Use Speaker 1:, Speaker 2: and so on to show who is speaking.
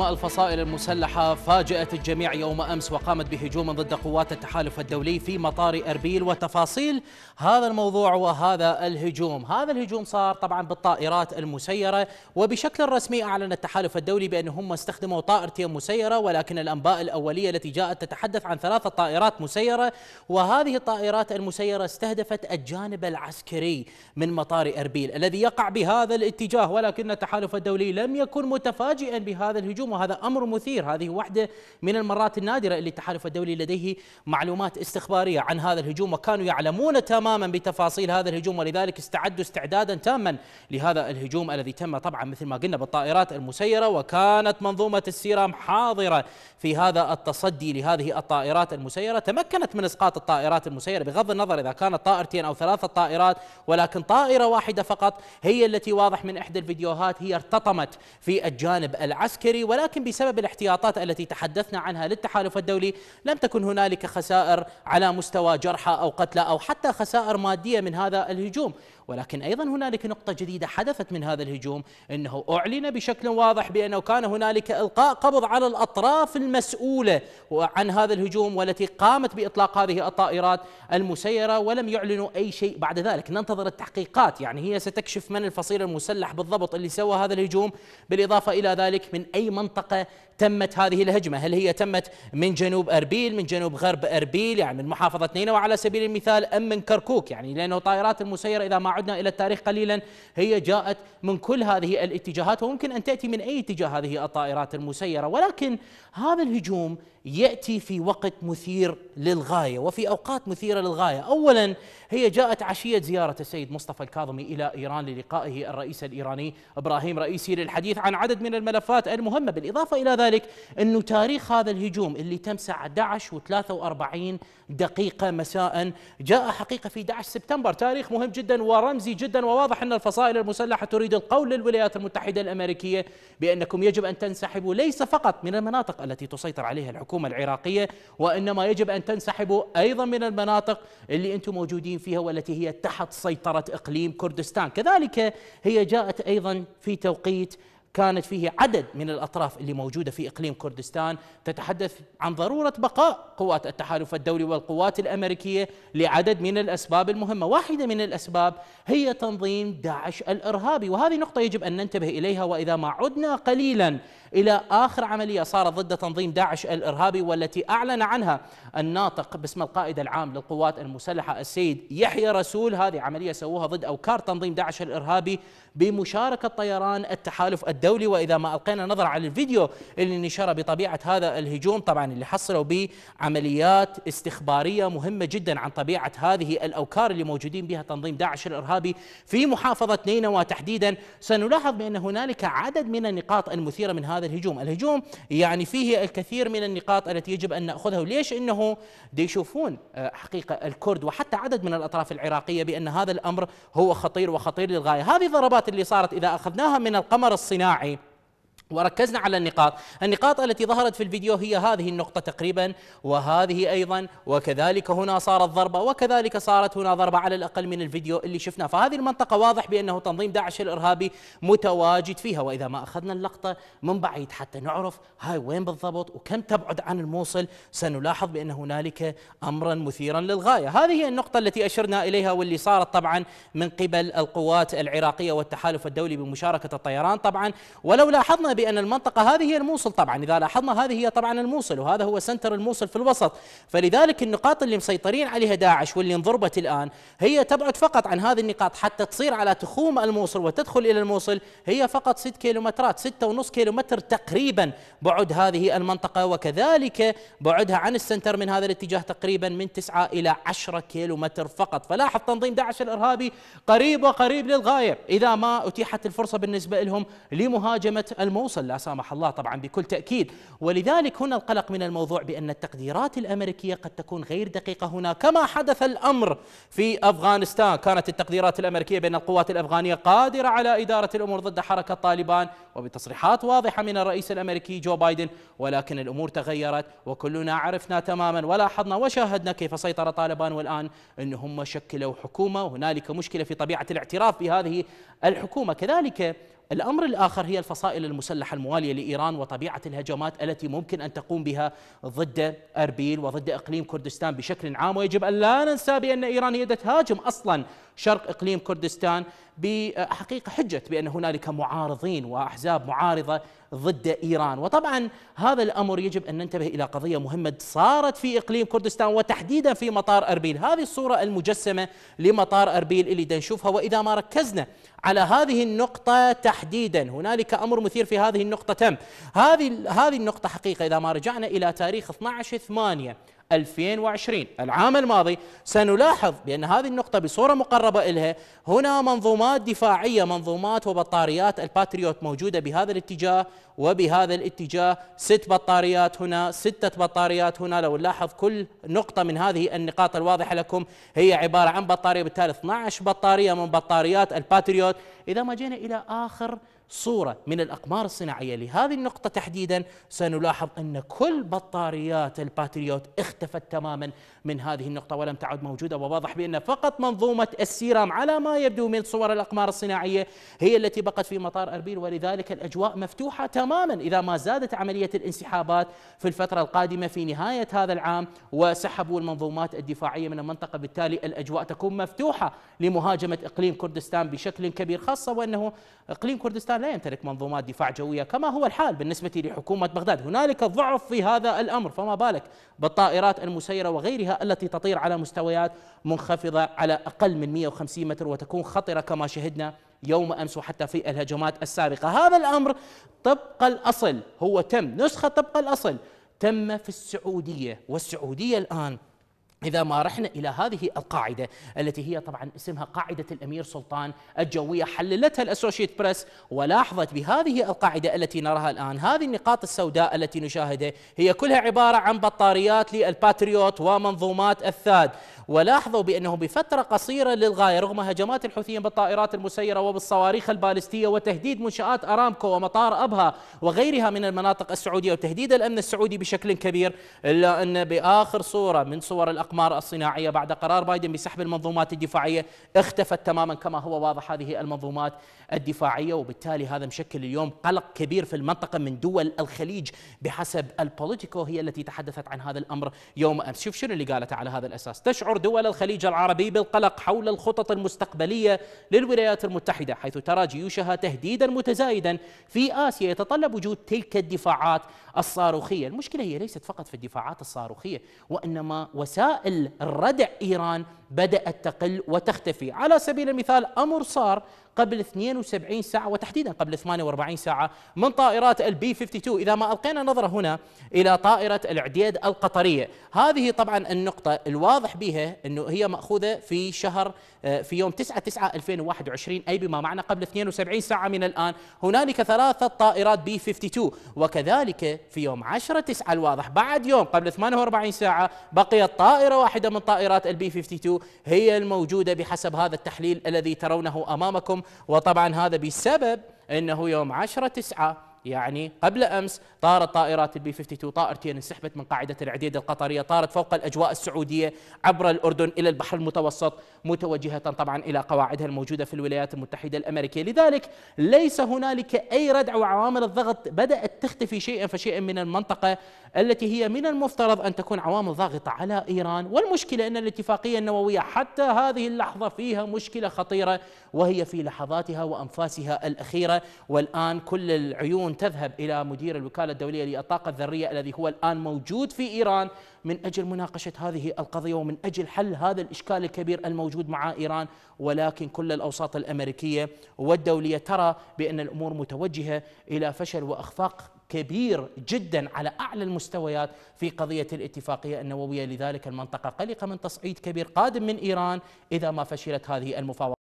Speaker 1: الفصائل المسلحة فاجأت الجميع يوم أمس وقامت بهجوم ضد قوات التحالف الدولي في مطار أربيل وتفاصيل هذا الموضوع وهذا الهجوم هذا الهجوم صار طبعا بالطائرات المسيرة وبشكل رسمي أعلن التحالف الدولي بأنهم استخدموا طائرتين مسيرة ولكن الأنباء الأولية التي جاءت تتحدث عن ثلاثة طائرات مسيرة وهذه الطائرات المسيرة استهدفت الجانب العسكري من مطار أربيل الذي يقع بهذا الاتجاه ولكن التحالف الدولي لم يكن متفاجئا بهذا الهجوم الهجوم وهذا أمر مثير هذه واحدة من المرات النادرة اللي التحالف الدولي لديه معلومات استخبارية عن هذا الهجوم وكانوا يعلمون تماما بتفاصيل هذا الهجوم ولذلك استعدوا استعدادا تاما لهذا الهجوم الذي تم طبعا مثل ما قلنا بالطائرات المسيرة وكانت منظومة السيرام حاضرة في هذا التصدي لهذه الطائرات المسيرة تمكنت من إسقاط الطائرات المسيرة بغض النظر إذا كانت طائرتين أو ثلاثة طائرات ولكن طائرة واحدة فقط هي التي واضح من إحدى الفيديوهات هي ارتطمت في الجانب العسكري ولكن بسبب الاحتياطات التي تحدثنا عنها للتحالف الدولي لم تكن هنالك خسائر على مستوى جرحى أو قتلى أو حتى خسائر مادية من هذا الهجوم ولكن أيضا هنالك نقطة جديدة حدثت من هذا الهجوم أنه أعلن بشكل واضح بأنه كان هنالك إلقاء قبض على الأطراف المسؤولة عن هذا الهجوم والتي قامت بإطلاق هذه الطائرات المسيرة ولم يعلنوا أي شيء بعد ذلك ننتظر التحقيقات يعني هي ستكشف من الفصيل المسلح بالضبط اللي سوى هذا الهجوم بالإضافة إلى ذلك من أي منطقة تمت هذه الهجمة هل هي تمت من جنوب أربيل من جنوب غرب أربيل يعني من محافظة نينوى على سبيل المثال أم من كركوك يعني لأنه طائرات المسيرة إذا ما عدنا إلى التاريخ قليلا هي جاءت من كل هذه الاتجاهات وممكن أن تأتي من أي اتجاه هذه الطائرات المسيرة ولكن هذا الهجوم يأتي في وقت مثير للغاية وفي أوقات مثيرة للغاية أولا هي جاءت عشية زيارة السيد مصطفى الكاظمي إلى إيران للقائه الرئيس الإيراني إبراهيم رئيسي للحديث عن عدد من الملفات المهمة بالإضافة إلى ذلك ذلك أنه تاريخ هذا الهجوم اللي تم الساعة 11 و43 دقيقة مساء جاء حقيقة في 11 سبتمبر تاريخ مهم جدا ورمزي جدا وواضح أن الفصائل المسلحة تريد القول للولايات المتحدة الأمريكية بأنكم يجب أن تنسحبوا ليس فقط من المناطق التي تسيطر عليها الحكومة العراقية وإنما يجب أن تنسحبوا أيضا من المناطق اللي أنتم موجودين فيها والتي هي تحت سيطرة إقليم كردستان كذلك هي جاءت أيضا في توقيت كانت فيه عدد من الأطراف اللي موجودة في إقليم كردستان تتحدث عن ضرورة بقاء قوات التحالف الدولي والقوات الأمريكية لعدد من الأسباب المهمة واحدة من الأسباب هي تنظيم داعش الإرهابي وهذه نقطة يجب أن ننتبه إليها وإذا ما عدنا قليلا إلى آخر عملية صارت ضد تنظيم داعش الإرهابي والتي أعلن عنها الناطق باسم القائد العام للقوات المسلحة السيد يحيى رسول هذه عملية سووها ضد أوكار تنظيم داعش الإرهابي بمشاركة طيران التحالف الدولي وإذا ما ألقينا نظرة على الفيديو اللي نشر بطبيعة هذا الهجوم طبعا اللي حصلوا به عمليات استخبارية مهمة جدا عن طبيعة هذه الأوكار اللي موجودين بها تنظيم داعش الإرهابي في محافظة نينوى تحديدا سنلاحظ بأن هنالك عدد من النقاط المثيرة من هذا هذا الهجوم الهجوم يعني فيه الكثير من النقاط التي يجب أن نأخذها ليش إنه يشوفون آه، حقيقة الكرد وحتى عدد من الأطراف العراقية بأن هذا الأمر هو خطير وخطير للغاية هذه الضربات اللي صارت إذا أخذناها من القمر الصناعي وركزنا على النقاط النقاط التي ظهرت في الفيديو هي هذه النقطة تقريبا وهذه أيضا وكذلك هنا صارت ضربة وكذلك صارت هنا ضربة على الأقل من الفيديو اللي شفناه فهذه المنطقة واضح بأنه تنظيم داعش الإرهابي متواجد فيها وإذا ما أخذنا اللقطة من بعيد حتى نعرف هاي وين بالضبط وكم تبعد عن الموصل سنلاحظ بأن هنالك أمرا مثيرا للغاية هذه هي النقطة التي أشرنا إليها واللي صارت طبعا من قبل القوات العراقية والتحالف الدولي بمشاركة الطيران طبعا ولو لاحظنا بأن المنطقة هذه هي الموصل طبعا إذا لاحظنا هذه هي طبعا الموصل وهذا هو سنتر الموصل في الوسط فلذلك النقاط اللي مسيطرين عليها داعش واللي انضربت الآن هي تبعد فقط عن هذه النقاط حتى تصير على تخوم الموصل وتدخل إلى الموصل هي فقط 6 كيلومترات 6.5 كيلومتر تقريبا بعد هذه المنطقة وكذلك بعدها عن السنتر من هذا الاتجاه تقريبا من 9 إلى 10 كيلومتر فقط فلاحظ تنظيم داعش الإرهابي قريب وقريب للغاية إذا ما أتيحت الفرصة بالنسبة لهم لمهاجمة الموصل توصل لا سامح الله طبعا بكل تأكيد ولذلك هنا القلق من الموضوع بأن التقديرات الأمريكية قد تكون غير دقيقة هنا كما حدث الأمر في أفغانستان كانت التقديرات الأمريكية بأن القوات الأفغانية قادرة على إدارة الأمور ضد حركة طالبان وبتصريحات واضحة من الرئيس الأمريكي جو بايدن ولكن الأمور تغيرت وكلنا عرفنا تماما ولاحظنا وشاهدنا كيف سيطر طالبان والآن أن هم شكلوا حكومة وهنالك مشكلة في طبيعة الاعتراف بهذه الحكومة كذلك الأمر الآخر هي الفصائل المسلحة الموالية لإيران وطبيعة الهجمات التي ممكن أن تقوم بها ضد أربيل وضد إقليم كردستان بشكل عام ويجب أن لا ننسى بأن إيران هي تهاجم أصلا شرق إقليم كردستان بحقيقة حجة بأن هنالك معارضين وأحزاب معارضة ضد إيران وطبعا هذا الأمر يجب أن ننتبه إلى قضية مهمة صارت في إقليم كردستان وتحديدا في مطار أربيل هذه الصورة المجسمة لمطار أربيل اللي نشوفها وإذا ما ركزنا على هذه النقطة تحديدا هنالك أمر مثير في هذه النقطة تم هذه هذه النقطة حقيقة إذا ما رجعنا إلى تاريخ 12 8 2020 العام الماضي سنلاحظ بأن هذه النقطة بصورة مقربة إلها هنا منظومات دفاعية منظومات وبطاريات الباتريوت موجودة بهذا الاتجاه وبهذا الاتجاه ست بطاريات هنا ستة بطاريات هنا لو نلاحظ كل نقطة من هذه النقاط الواضحة لكم هي عبارة عن بطارية بالتالي 12 بطارية من بطاريات الباتريوت إذا ما جينا إلى آخر صورة من الأقمار الصناعية لهذه النقطة تحديدا سنلاحظ أن كل بطاريات الباتريوت اختفت تماما من هذه النقطة ولم تعد موجودة وواضح بأن فقط منظومة السيرام على ما يبدو من صور الأقمار الصناعية هي التي بقت في مطار أربيل ولذلك الأجواء مفتوحة تماما إذا ما زادت عملية الانسحابات في الفترة القادمة في نهاية هذا العام وسحبوا المنظومات الدفاعية من المنطقة بالتالي الأجواء تكون مفتوحة لمهاجمة إقليم كردستان بشكل كبير خاصة وأنه إقليم كردستان لا يمتلك منظومات دفاع جوية كما هو الحال بالنسبة لحكومة بغداد هنالك ضعف في هذا الأمر فما بالك بالطائرات المسيرة وغيرها التي تطير على مستويات منخفضة على أقل من 150 متر وتكون خطرة كما شهدنا يوم امس وحتى في الهجمات السابقه، هذا الامر طبق الاصل هو تم نسخه طبق الاصل تم في السعوديه والسعوديه الان إذا ما رحنا إلى هذه القاعدة التي هي طبعا اسمها قاعدة الأمير سلطان الجوية حللتها الأسوشيت بريس ولاحظت بهذه القاعدة التي نراها الآن هذه النقاط السوداء التي نشاهدها هي كلها عبارة عن بطاريات للباتريوت ومنظومات الثاد ولاحظوا بأنه بفترة قصيرة للغاية رغم هجمات الحوثيين بالطائرات المسيرة وبالصواريخ البالستية وتهديد منشآت أرامكو ومطار أبها وغيرها من المناطق السعودية وتهديد الأمن السعودي بشكل كبير إلا أن بآخر صورة من صور الأقوام الأقمار الصناعية بعد قرار بايدن بسحب المنظومات الدفاعية اختفت تماما كما هو واضح هذه المنظومات الدفاعية وبالتالي هذا مشكل اليوم قلق كبير في المنطقة من دول الخليج بحسب البوليتيكو هي التي تحدثت عن هذا الأمر يوم أمس شوف شنو اللي قالته على هذا الأساس تشعر دول الخليج العربي بالقلق حول الخطط المستقبلية للولايات المتحدة حيث ترى جيوشها تهديدا متزايدا في آسيا يتطلب وجود تلك الدفاعات الصاروخية المشكلة هي ليست فقط في الدفاعات الصاروخية وإنما وسائل الردع إيران بدأت تقل وتختفي على سبيل المثال أمر صار قبل 72 ساعة وتحديدا قبل 48 ساعة من طائرات البي 52 إذا ما ألقينا نظرة هنا إلى طائرة العديد القطرية هذه طبعا النقطة الواضح بها أنه هي مأخوذة في شهر آه، في يوم 9 9 2021 أي بما معنى قبل 72 ساعة من الآن هنالك ثلاثة طائرات بي 52 وكذلك في يوم 10 9 الواضح بعد يوم قبل 48 ساعة بقيت طائرة واحدة من طائرات البي 52 هي الموجودة بحسب هذا التحليل الذي ترونه أمامكم وطبعا هذا بسبب أنه يوم عشرة تسعة يعني قبل امس طارت طائرات البي 52 طائرتين انسحبت من قاعده العديد القطريه، طارت فوق الاجواء السعوديه عبر الاردن الى البحر المتوسط متوجهه طبعا الى قواعدها الموجوده في الولايات المتحده الامريكيه، لذلك ليس هنالك اي ردع وعوامل الضغط بدات تختفي شيئا فشيئا من المنطقه التي هي من المفترض ان تكون عوامل ضاغطه على ايران، والمشكله ان الاتفاقيه النوويه حتى هذه اللحظه فيها مشكله خطيره وهي في لحظاتها وانفاسها الاخيره والان كل العيون ان تذهب إلى مدير الوكالة الدولية للطاقة الذرية الذي هو الآن موجود في إيران من أجل مناقشة هذه القضية ومن أجل حل هذا الإشكال الكبير الموجود مع إيران ولكن كل الأوساط الأمريكية والدولية ترى بأن الأمور متوجهة إلى فشل وأخفاق كبير جدا على اعلى المستويات في قضيه الاتفاقيه النوويه لذلك المنطقه قلقه من تصعيد كبير قادم من ايران اذا ما فشلت هذه المفاوضات